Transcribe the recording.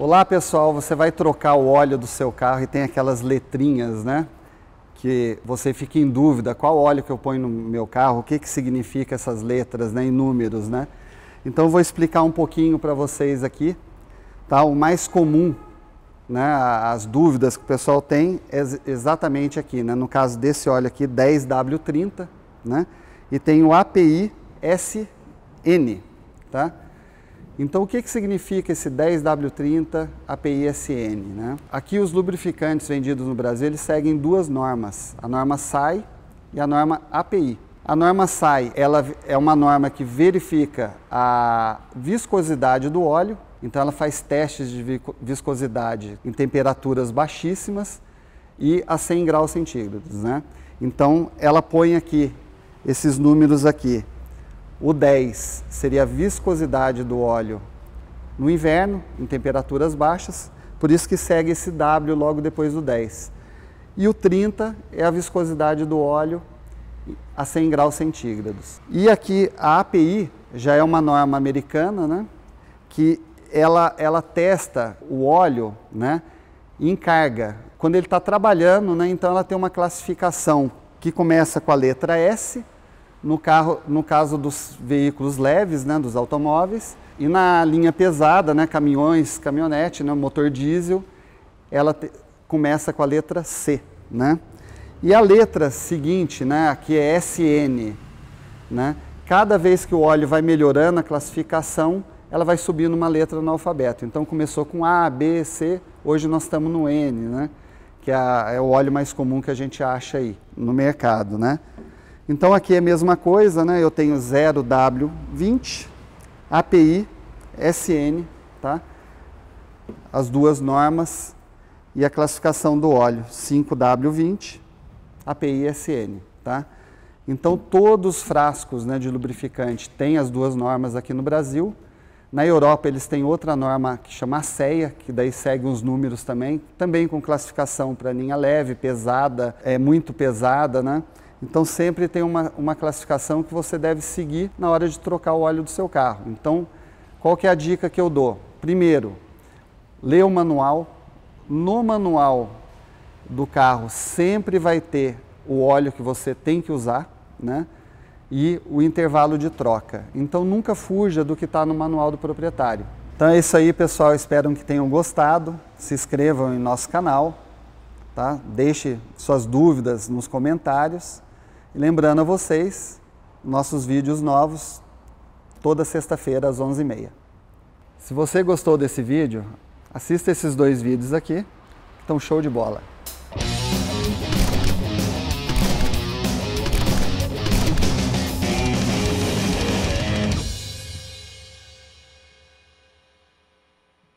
Olá pessoal, você vai trocar o óleo do seu carro e tem aquelas letrinhas, né? Que você fica em dúvida qual óleo que eu ponho no meu carro, o que, que significa essas letras né, em números, né? Então eu vou explicar um pouquinho para vocês aqui, tá? O mais comum, né? As dúvidas que o pessoal tem é exatamente aqui, né? No caso desse óleo aqui, 10W30, né? E tem o API SN, tá? Então, o que, que significa esse 10W30 API-SN? Né? Aqui, os lubrificantes vendidos no Brasil eles seguem duas normas, a norma SAI e a norma API. A norma SAI ela é uma norma que verifica a viscosidade do óleo, então ela faz testes de viscosidade em temperaturas baixíssimas e a 100 graus centígrados. Né? Então, ela põe aqui esses números aqui, o 10 seria a viscosidade do óleo no inverno, em temperaturas baixas, por isso que segue esse W logo depois do 10. E o 30 é a viscosidade do óleo a 100 graus centígrados. E aqui a API já é uma norma americana, né, que ela, ela testa o óleo né, em carga. Quando ele está trabalhando, né, então ela tem uma classificação que começa com a letra S, no, carro, no caso dos veículos leves, né, dos automóveis, e na linha pesada, né, caminhões, caminhonete, né, motor diesel, ela te, começa com a letra C. Né? E a letra seguinte, né, aqui é SN, né, cada vez que o óleo vai melhorando a classificação, ela vai subindo uma letra no alfabeto. Então começou com A, B, C, hoje nós estamos no N, né, que é, a, é o óleo mais comum que a gente acha aí no mercado. Né? Então aqui é a mesma coisa, né? Eu tenho 0W20, API, SN, tá? As duas normas e a classificação do óleo, 5W20, API SN, tá? Então todos os frascos né, de lubrificante têm as duas normas aqui no Brasil. Na Europa eles têm outra norma que chama CEA, que daí segue os números também, também com classificação para linha leve, pesada, é muito pesada, né? Então sempre tem uma, uma classificação que você deve seguir na hora de trocar o óleo do seu carro. Então, qual que é a dica que eu dou? Primeiro, lê o manual. No manual do carro sempre vai ter o óleo que você tem que usar, né? E o intervalo de troca. Então nunca fuja do que está no manual do proprietário. Então é isso aí, pessoal. Espero que tenham gostado. Se inscrevam em nosso canal, tá? Deixe suas dúvidas nos comentários lembrando a vocês, nossos vídeos novos toda sexta-feira às 11h30. Se você gostou desse vídeo, assista esses dois vídeos aqui, estão show de bola.